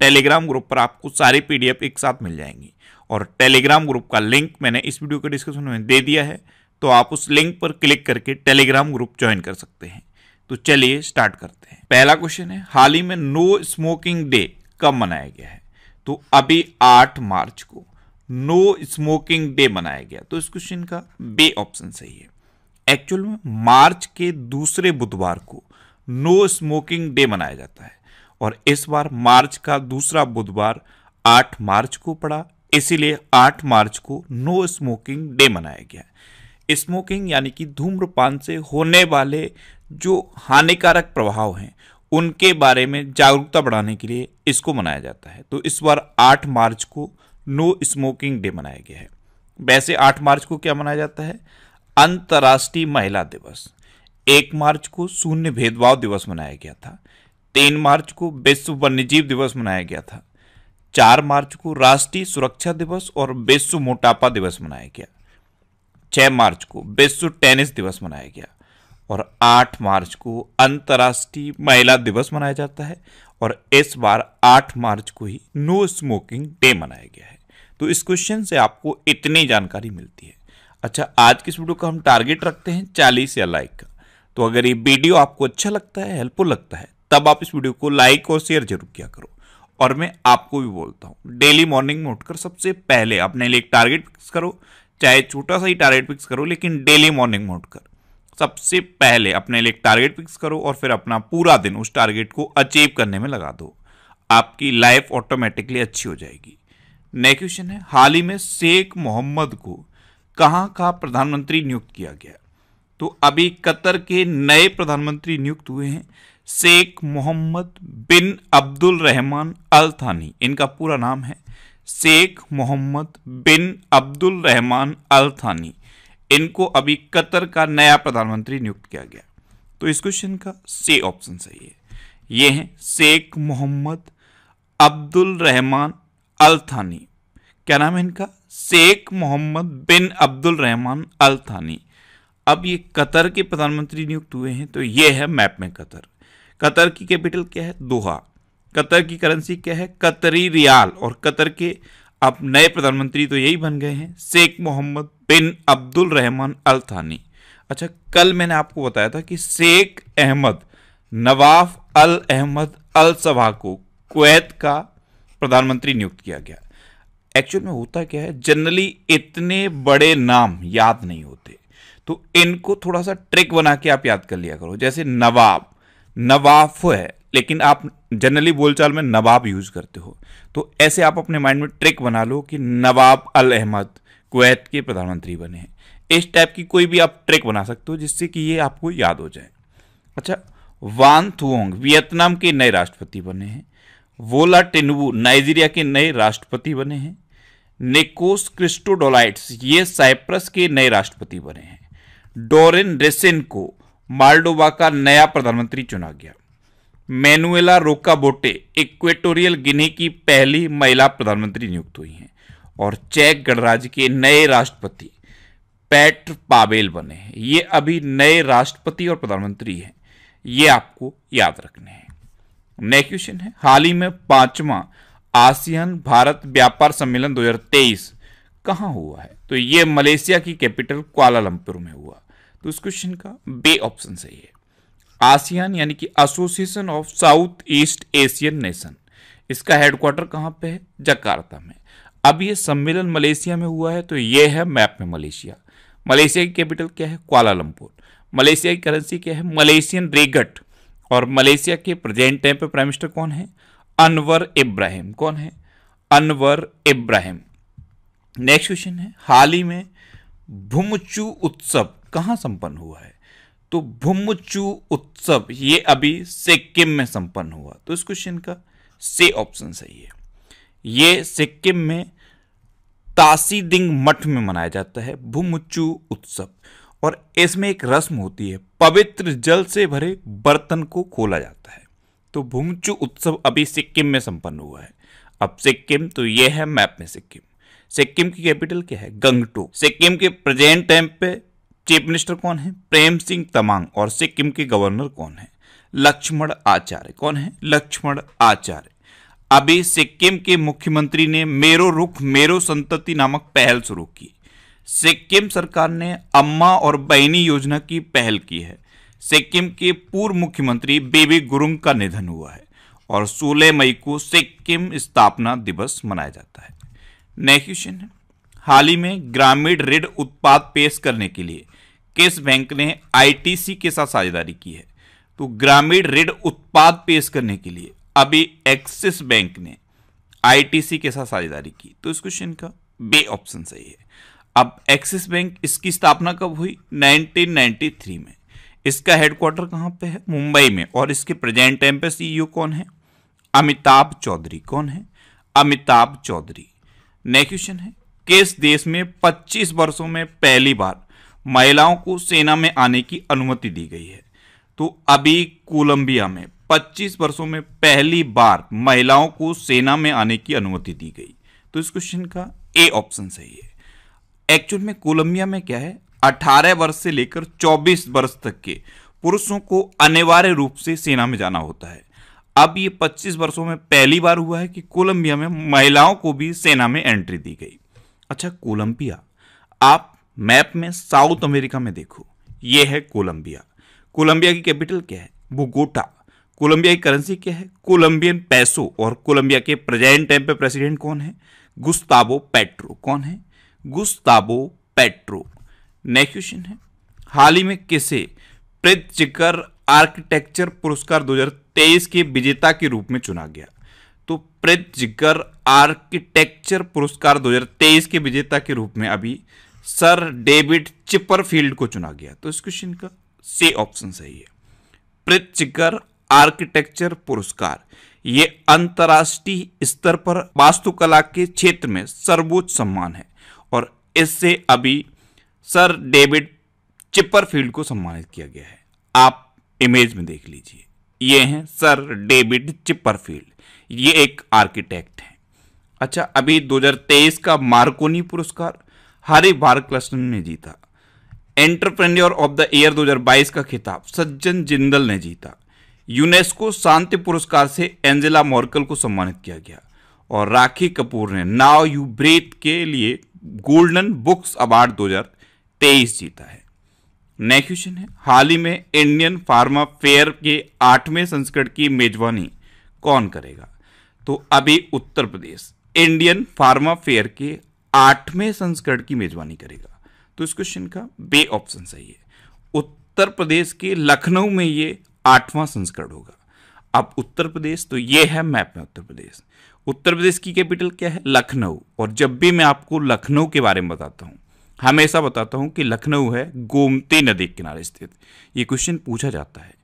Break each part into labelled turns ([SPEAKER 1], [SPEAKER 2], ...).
[SPEAKER 1] Telegram group पर आपको सारी पीडीएफ एक साथ मिल जाएंगी और टेलीग्राम ग्रुप का लिंक मैंने इस वीडियो के डिस्क्रिप्शन में दे दिया है तो आप उस लिंक पर क्लिक करके टेलीग्राम ग्रुप ज्वाइन कर सकते हैं तो चलिए स्टार्ट करते हैं पहला क्वेश्चन है हाल ही में नो स्मोकिंग डे कब मनाया गया है तो अभी आठ मार्च को नो स्मोकिंग डे मनाया गया तो इस क्वेश्चन का बे ऑप्शन सही है एक्चुअल में मार्च के दूसरे बुधवार को नो स्मोकिंग डे मनाया जाता है और इस बार मार्च का दूसरा बुधवार 8 मार्च को पड़ा इसीलिए 8 मार्च को नो स्मोकिंग डे मनाया गया स्मोकिंग यानी कि धूम्रपान से होने वाले जो हानिकारक प्रभाव हैं उनके बारे में जागरूकता बढ़ाने के लिए इसको मनाया जाता है तो इस बार 8 मार्च को नो स्मोकिंग डे मनाया गया है वैसे 8 मार्च को क्या मनाया जाता है अंतर्राष्ट्रीय महिला दिवस एक मार्च को शून्य भेदभाव दिवस मनाया गया था तीन मार्च को विश्व वन्यजीव दिवस मनाया गया था चार मार्च को राष्ट्रीय सुरक्षा दिवस और विश्व मोटापा दिवस मनाया गया छः मार्च को विश्व टेनिस दिवस मनाया गया और आठ मार्च को अंतर्राष्ट्रीय महिला दिवस मनाया जाता है और इस बार आठ मार्च को ही नो स्मोकिंग डे मनाया गया है तो इस क्वेश्चन से आपको इतनी जानकारी मिलती है अच्छा आज की इस वीडियो का हम टारगेट रखते हैं चालीस या लाइक का तो अगर ये वीडियो आपको अच्छा लगता है हेल्पफुल लगता है तब आप इस वीडियो को लाइक और शेयर जरूर किया करो और मैं आपको भी बोलता हूँ डेली मॉर्निंग में उठकर सबसे पहले अपने लिए एक टारगेट फिक्स करो चाहे छोटा सा ही टारगेट फिक्स करो लेकिन डेली मॉर्निंग में उठकर सबसे पहले अपने लिए एक टारगेट फिक्स करो और फिर अपना पूरा दिन उस टारगेट को अचीव करने में लगा दो आपकी लाइफ ऑटोमेटिकली अच्छी हो जाएगी नेक्स्ट क्वेश्चन है हाल ही में शेख मोहम्मद को कहाँ का प्रधानमंत्री नियुक्त किया गया तो अभी कतर के नए प्रधानमंत्री नियुक्त हुए हैं शेख मोहम्मद बिन अब्दुल रहमान अल थानी इनका पूरा नाम है शेख मोहम्मद बिन अब्दुल रहमान अल थानी इनको अभी कतर का नया प्रधानमंत्री नियुक्त किया गया तो इस क्वेश्चन का से ऑप्शन सही है ये हैं शेख मोहम्मद अब्दुल रहमान अल थानी क्या नाम है इनका शेख मोहम्मद बिन अब्दुल रहमान अल थानी अब ये कतर के प्रधानमंत्री नियुक्त हुए हैं तो ये है मैप में कतर कतर की कैपिटल क्या है दोहा कतर की करेंसी क्या है कतरी रियाल और कतर के अब नए प्रधानमंत्री तो यही बन गए हैं शेख मोहम्मद बिन अब्दुल रहमान अल थानी अच्छा कल मैंने आपको बताया था कि शेख अहमद नवाफ अल अहमद अल सभा को कुवैत का प्रधानमंत्री नियुक्त किया गया एक्चुअल में होता क्या है जनरली इतने बड़े नाम याद नहीं होते तो इनको थोड़ा सा ट्रिक बना के आप याद कर लिया करो जैसे नवाब नवाफ है लेकिन आप जनरली बोलचाल में नवाब यूज़ करते हो तो ऐसे आप अपने माइंड में ट्रिक बना लो कि नवाब अल अहमद कुवैत के प्रधानमंत्री बने हैं इस टाइप की कोई भी आप ट्रिक बना सकते हो जिससे कि ये आपको याद हो जाए अच्छा वान थुओंग वियतनाम के नए राष्ट्रपति बने हैं वोला टेनवू नाइजीरिया के नए राष्ट्रपति बने हैं नेकोस क्रिस्टोडोलाइट्स ये साइप्रस के नए राष्ट्रपति बने हैं डोरिन रेसिन को माल्डोवा का नया प्रधानमंत्री चुना गया मैनुएला रोका बोटे इक्वेटोरियल गिनी की पहली महिला प्रधानमंत्री नियुक्त हुई हैं और चेक गणराज्य के नए राष्ट्रपति पैट पावेल बने हैं ये अभी नए राष्ट्रपति और प्रधानमंत्री हैं ये आपको याद रखने हैं नेक्स्ट क्वेश्चन है हाल ही में पांचवा आसियान भारत व्यापार सम्मेलन 2023 कहाँ हुआ है तो ये मलेशिया की कैपिटल क्वालालंपुर में हुआ तो इस क्वेश्चन का बे ऑप्शन सही है आसियान यानी कि association of south east Asian nation इसका हेडक्वार्टर कहाँ पे है जकार्ता में अब ये सम्मेलन मलेशिया में हुआ है तो ये है मैप में मलेशिया मलेशिया की कैपिटल क्या है क्वालालंपुर मलेशिया की करेंसी क्या है मलेशियन रेगट और मलेशिया के प्रेजेंट टाइम पे प्राइम मिनिस्टर कौन है अनवर इब्राहिम कौन है अनवर इब्राहिम नेक्स्ट क्वेश्चन है हाल ही में भूमचू उत्सव कहाँ संपन्न हुआ है तो भूमचू उत्सव ये अभी सिक्किम में संपन्न हुआ तो इस क्वेश्चन का से ऑप्शन सही है ये सिक्किम में तासीदिंग मठ में मनाया जाता है भूमचू उत्सव और इसमें एक रस्म होती है पवित्र जल से भरे बर्तन को खोला जाता है तो भूमचू उत्सव अभी सिक्किम में संपन्न हुआ है अब सिक्किम तो ये है मैप में सिक्किम सिक्किम की कैपिटल क्या है गंगटोक सिक्किम के प्रेजेंट टाइम पे चीफ मिनिस्टर कौन है प्रेम सिंह तमांग और सिक्किम के गवर्नर कौन है लक्ष्मण आचार्य कौन है लक्ष्मण आचार्य अभी सिक्किम के मुख्यमंत्री ने मेरो रुख मेरो संतति नामक पहल शुरू की सिक्किम सरकार ने अम्मा और बहनी योजना की पहल की है सिक्किम के पूर्व मुख्यमंत्री बेबी गुरुंग का निधन हुआ है और 16 मई को सिक्किम स्थापना दिवस मनाया जाता है नेक्स्ट क्वेश्चन है हाल ही में ग्रामीण ऋण उत्पाद पेश करने के लिए किस बैंक ने आईटीसी के साथ साझेदारी की है तो ग्रामीण ऋण उत्पाद पेश करने के लिए अभी एक्सिस बैंक ने आईटीसी के साथ साझेदारी की तो इस क्वेश्चन का बे ऑप्शन सही है अब एक्सिस बैंक इसकी स्थापना कब हुई 1993 में इसका हेडक्वार्टर कहां पे है मुंबई में और इसके प्रेजेंट टाइम पे सीईओ e कौन है अमिताभ चौधरी कौन है अमिताभ चौधरी नेक्स्ट क्वेश्चन है किस देश में 25 वर्षों में पहली बार महिलाओं को सेना में आने की अनुमति दी गई है तो अभी कोलंबिया में 25 वर्षों में पहली बार महिलाओं को सेना में आने की अनुमति दी गई तो इस क्वेश्चन का ए ऑप्शन सही है एक्चुअल में कोलंबिया में क्या है 18 वर्ष से लेकर 24 वर्ष तक के पुरुषों को अनिवार्य रूप से सेना में जाना होता है अब ये 25 वर्षों में पहली बार हुआ है कि कोलंबिया में महिलाओं को भी सेना में एंट्री दी गई अच्छा कोलंबिया आप मैप में साउथ अमेरिका में देखो ये है कोलंबिया कोलंबिया की कैपिटल क्या है बुगोटा कोलंबिया की करेंसी क्या है कोलंबियन पैसो और कोलंबिया के प्रेजेंट टाइम पे प्रेसिडेंट कौन है गुस्ताबो पेट्रो कौन है गुस्ताबो पेट्रो नेक्स्ट क्वेश्चन है हाल ही में किसे प्रित्जकर आर्किटेक्चर पुरस्कार 2023 के विजेता के रूप में चुना गया तो प्रित्जकर आर्किटेक्चर पुरस्कार 2023 के विजेता के रूप में अभी सर डेविड चिपरफील्ड को चुना गया तो इस क्वेश्चन का सी ऑप्शन सही है प्रचिकर आर्किटेक्चर पुरस्कार ये अंतर्राष्ट्रीय स्तर पर वास्तुकला के क्षेत्र में सर्वोच्च सम्मान है और इससे अभी सर डेविड चिपरफील्ड को सम्मानित किया गया है आप इमेज में देख लीजिए ये हैं सर डेविड चिपरफील्ड ये एक आर्किटेक्ट हैं अच्छा अभी 2023 का मार्कोनी पुरस्कार हारी भारकृष्णन ने जीता एंटरप्रेन्योर ऑफ द ईयर 2022 का खिताब सज्जन जिंदल ने जीता यूनेस्को शांति पुरस्कार से एंजेला मॉर्कल को सम्मानित किया गया और राखी कपूर ने नाव यू ब्रेथ के लिए गोल्डन बुक्स अवार्ड 2023 जीता है नेक्स्ट क्वेश्चन है हाल ही में इंडियन फार्मा फेयर के आठवें संस्करण की मेजबानी कौन करेगा तो अभी Uttar Pradesh Indian pharma fair के आठवें संस्करण की मेजबानी करेगा तो इस क्वेश्चन का बे ऑप्शन सही है उत्तर प्रदेश के लखनऊ में ये आठवां संस्करण होगा अब उत्तर प्रदेश तो ये है मैप में उत्तर प्रदेश उत्तर प्रदेश की कैपिटल क्या है लखनऊ और जब भी मैं आपको लखनऊ के बारे में बताता हूँ हमेशा बताता हूँ कि लखनऊ है गोमती नदी के किनारे स्थित ये क्वेश्चन पूछा जाता है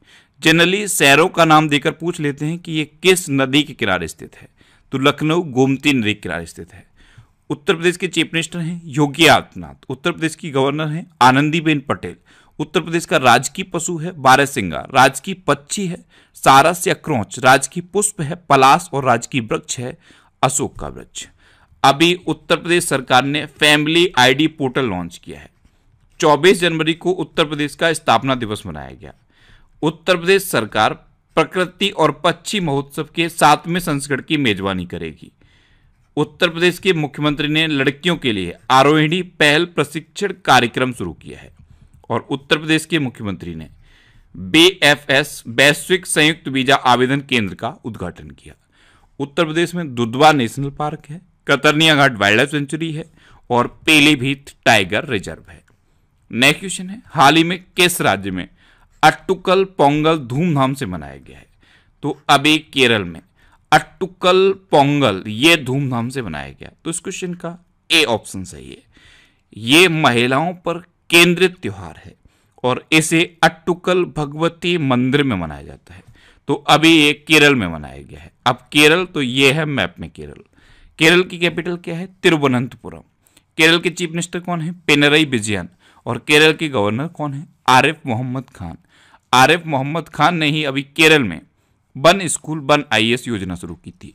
[SPEAKER 1] जनरली शहरों का नाम देकर पूछ लेते हैं कि ये किस नदी के किनारे स्थित है तो लखनऊ गोमती नदी के किनारे स्थित है उत्तर प्रदेश के चीफ मिनिस्टर हैं योगी आदित्यनाथ उत्तर प्रदेश की गवर्नर हैं आनंदीबेन पटेल उत्तर प्रदेश का राजकीय पशु है बारह सिंगा राजकीय पक्षी है सारस या क्रोच राजकीय पुष्प है पलास और राजकीय वृक्ष है अशोक का वृक्ष अभी उत्तर प्रदेश सरकार ने फैमिली आईडी पोर्टल लॉन्च किया है 24 जनवरी को उत्तर प्रदेश का स्थापना दिवस मनाया गया उत्तर प्रदेश सरकार प्रकृति और पक्षी महोत्सव के सातवें संस्करण की मेजबानी करेगी उत्तर प्रदेश के मुख्यमंत्री ने लड़कियों के लिए आरोहिणी पहल प्रशिक्षण कार्यक्रम शुरू किया है और उत्तर प्रदेश के मुख्यमंत्री ने बीएफएस वैश्विक संयुक्त वीजा आवेदन केंद्र का उद्घाटन किया उत्तर प्रदेश में दुधवा नेशनल पार्क है Katarnia Ghat wildlife sanctuary है और पीलीभीत टाइगर रिजर्व है नेक्स्ट क्वेश्चन है हाल ही में किस राज्य में अट्टुकल पोंगल धूमधाम से मनाया गया है तो अभी केरल में अट्टुकल पोंगल ये धूमधाम से बनाया गया तो इस क्वेश्चन का ए ऑप्शन सही है ये महिलाओं पर केंद्रित त्यौहार है और इसे अट्टुकल भगवती मंदिर में मनाया जाता है तो अभी ये केरल में मनाया गया है अब केरल तो ये है मैप में केरल केरल की कैपिटल क्या है तिरुवनंतपुरम केरल के चीफ मिनिस्टर कौन है पेनरई विजयन और केरल के गवर्नर कौन है आरिफ मोहम्मद खान आरिफ मोहम्मद खान ने ही अभी केरल में वन स्कूल वन आई योजना शुरू की थी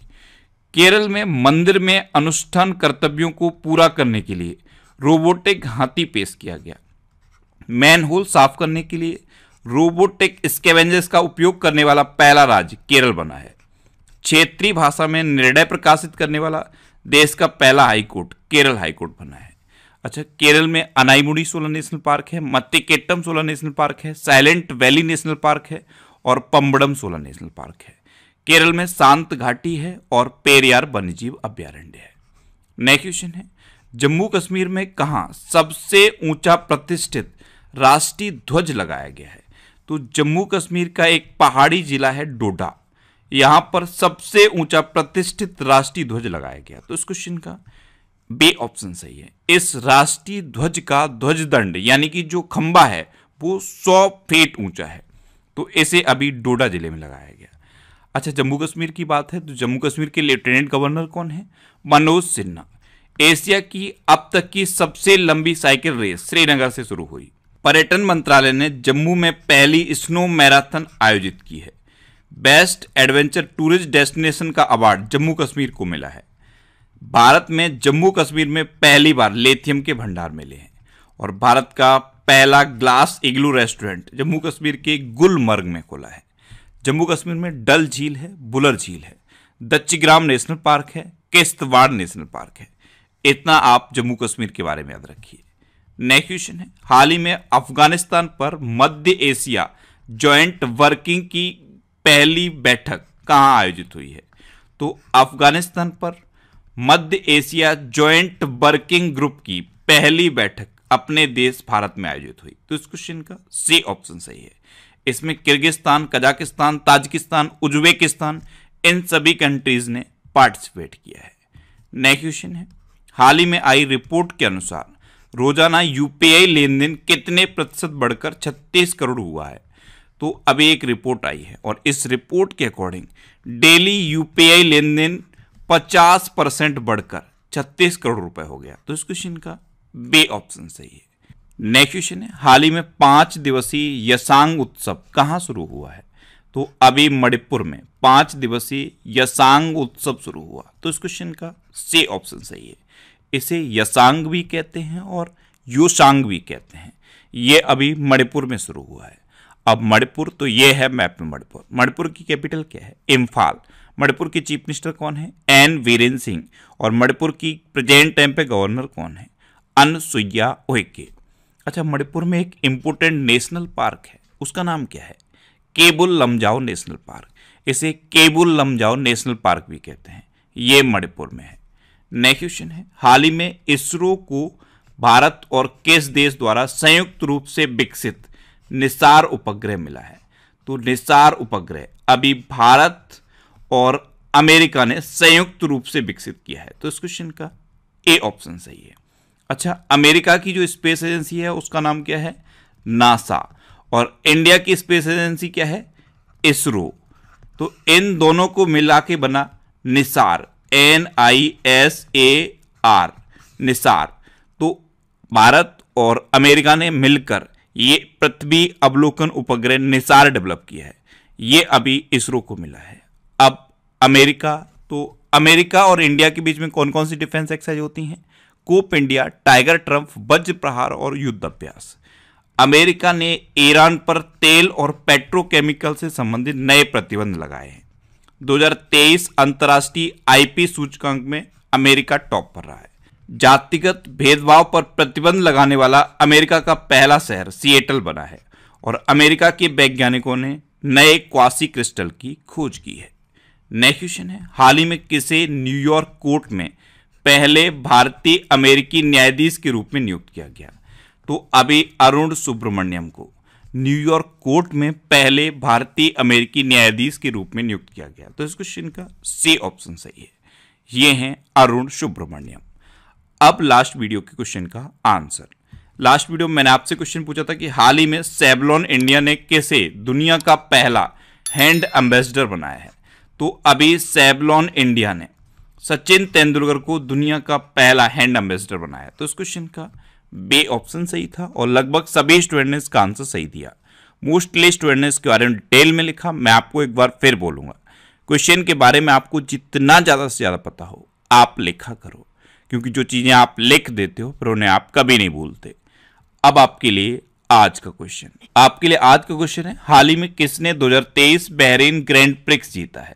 [SPEAKER 1] केरल में मंदिर में अनुष्ठान कर्तव्यों को पूरा करने के लिए रोबोटिक हाथी पेश किया गया मैन होल साफ करने के लिए रोबोटिक स्केवेंजर्स का उपयोग करने वाला पहला राज्य केरल बना है क्षेत्रीय भाषा में निर्णय प्रकाशित करने वाला देश का पहला हाईकोर्ट केरल हाईकोर्ट बना है अच्छा केरल में अनाईमुड़ी सोलर नेशनल पार्क है मत्तिकेट्टम सोलर नेशनल पार्क है साइलेंट वैली नेशनल पार्क है और पम्बड़म सोला नेशनल पार्क है केरल में शांत घाटी है और पेरियार वन्यजीव अभ्यारण्य है नेक्स्ट क्वेश्चन है जम्मू कश्मीर में कहाँ सबसे ऊंचा प्रतिष्ठित राष्ट्रीय ध्वज लगाया गया है तो जम्मू कश्मीर का एक पहाड़ी जिला है डोडा यहाँ पर सबसे ऊंचा प्रतिष्ठित राष्ट्रीय ध्वज लगाया गया तो इस क्वेश्चन का बे ऑप्शन सही है इस राष्ट्रीय ध्वज का ध्वज दंड यानी कि जो खंबा है वो सौ फीट ऊंचा है तो ऐसे अभी डोडा ज़िले में लगाया गया अच्छा जम्मू कश्मीर की बात है तो जम्मू कश्मीर के लेफ्टिनेंट गवर्नर कौन है मनोज सिन्हा एशिया की अब तक की सबसे लंबी साइकिल रेस श्रीनगर से शुरू हुई पर्यटन मंत्रालय ने जम्मू में पहली स्नो मैराथन आयोजित की है बेस्ट एडवेंचर टूरिस्ट डेस्टिनेशन का अवार्ड जम्मू कश्मीर को मिला है भारत में जम्मू कश्मीर में पहली बार लेथियम के भंडार मिले हैं और भारत का पहला glass igloo restaurant Jammu Kashmir के गुलमर्ग में खोला है जम्मू कश्मीर में डल झील है बुलर झील है दच्चीग्राम नेशनल पार्क है किश्तवाड़ नेशनल पार्क है इतना आप जम्मू कश्मीर के बारे में याद रखिए नेक्स्ट क्वेश्चन है हाल ही में अफगानिस्तान पर मध्य एशिया ज्वाइंट वर्किंग की पहली बैठक कहाँ आयोजित हुई है तो अफगानिस्तान पर मध्य एशिया ज्वाइंट वर्किंग ग्रुप की पहली बैठक अपने देश भारत में आयोजित हुई तो इस क्वेश्चन का सी ऑप्शन सही है इसमें किर्गिस्तान कजाकिस्तान ताजिकिस्तान उज्बेकिस्तान इन सभी कंट्रीज ने पार्टिसिपेट किया है नेक्स्ट क्वेश्चन है हाल ही में आई रिपोर्ट के अनुसार रोजाना यूपीआई लेन देन कितने प्रतिशत बढ़कर 36 करोड़ हुआ है तो अभी एक रिपोर्ट आई है और इस रिपोर्ट के अकॉर्डिंग डेली यूपीआई लेन देन परसेंट बढ़कर 36 करोड़ रुपए हो गया तो इस क्वेश्चन का बे ऑप्शन सही है नेक्स्ट क्वेश्चन है हाल ही में पांच दिवसीय यसांग उत्सव कहाँ शुरू हुआ है तो अभी मणिपुर में पांच दिवसीय यसांग उत्सव शुरू हुआ तो इस क्वेश्चन का से ऑप्शन सही है इसे यसांग भी कहते हैं और योसांग भी कहते हैं ये अभी मणिपुर में शुरू हुआ है अब मणिपुर तो ये है मैप में मणिपुर मणिपुर की कैपिटल क्या है इम्फाल मणिपुर के चीफ मिनिस्टर कौन है एन वीरेन सिंह और मणिपुर की प्रेजेंट टाइम पे गवर्नर कौन है अनसुईया ओके अच्छा मणिपुर में एक इम्पोर्टेंट नेशनल पार्क है उसका नाम क्या है केबुल लमजाओ नेशनल पार्क इसे केबुल लमजाओ नेशनल पार्क भी कहते हैं ये मणिपुर में है नेक्स्ट क्वेश्चन है हाल ही में इसरो को भारत और किस देश द्वारा संयुक्त रूप से विकसित निसार उपग्रह मिला है तो निसार उपग्रह अभी भारत और अमेरिका ने संयुक्त रूप से विकसित किया है तो इस क्वेश्चन का ए ऑप्शन सही है अच्छा अमेरिका की जो स्पेस एजेंसी है उसका नाम क्या है नासा और इंडिया की स्पेस एजेंसी क्या है इसरो तो इन दोनों को मिला के बना NISAR N I S A R NISAR तो भारत और अमेरिका ने मिलकर ये पृथ्वी अवलोकन उपग्रह निसार डेवलप किया है ये अभी इसरो को मिला है अब अमेरिका तो अमेरिका और इंडिया के बीच में कौन कौन सी डिफेंस एक्सरसाइज होती हैं कोप इंडिया टाइगर ट्रंप वज्र प्रहार और अभ्यास अमेरिका ने ईरान पर तेल और पेट्रोकेमिकल से संबंधित नए प्रतिबंध लगाए हैं 2023 अंतर्राष्ट्रीय आईपी सूचकांक में अमेरिका टॉप पर रहा है जातिगत भेदभाव पर प्रतिबंध लगाने वाला अमेरिका का पहला शहर सिएटल बना है और अमेरिका के वैज्ञानिकों ने नए क्वासी क्रिस्टल की खोज की है नेक्स्ट क्वेश्चन है हाल ही में किसे न्यूयॉर्क कोर्ट में पहले भारतीय अमेरिकी न्यायाधीश के रूप में नियुक्त किया गया तो अभी अरुण सुब्रमण्यम को न्यूयॉर्क कोर्ट में पहले भारतीय अमेरिकी न्यायाधीश के रूप में नियुक्त किया गया तो इस क्वेश्चन का सी ऑप्शन सही है ये हैं अरुण सुब्रमण्यम अब लास्ट वीडियो के क्वेश्चन का आंसर लास्ट वीडियो में मैंने आपसे क्वेश्चन पूछा था कि हाल ही में सेबलॉन इंडिया ने कैसे दुनिया का पहला हैंड एम्बेसडर बनाया है तो अभी सेबलॉन इंडिया ने सचिन तेंदुलकर को दुनिया का पहला हैंड एम्बेसडर बनाया तो इस क्वेश्चन का बे ऑप्शन सही था और लगभग सभी स्टूडेंट ने इसका आंसर सही दिया मोस्टली स्टूडेंट ने इसके बारे में डिटेल में लिखा मैं आपको एक बार फिर बोलूंगा क्वेश्चन के बारे में आपको जितना ज़्यादा से ज़्यादा पता हो आप लिखा करो क्योंकि जो चीज़ें आप लिख देते हो फिर उन्हें आप कभी नहीं भूलते अब आपके लिए आज का क्वेश्चन आपके लिए आज का क्वेश्चन है हाल ही में किसने 2023 बहरीन ग्रैंड प्रिक्स जीता है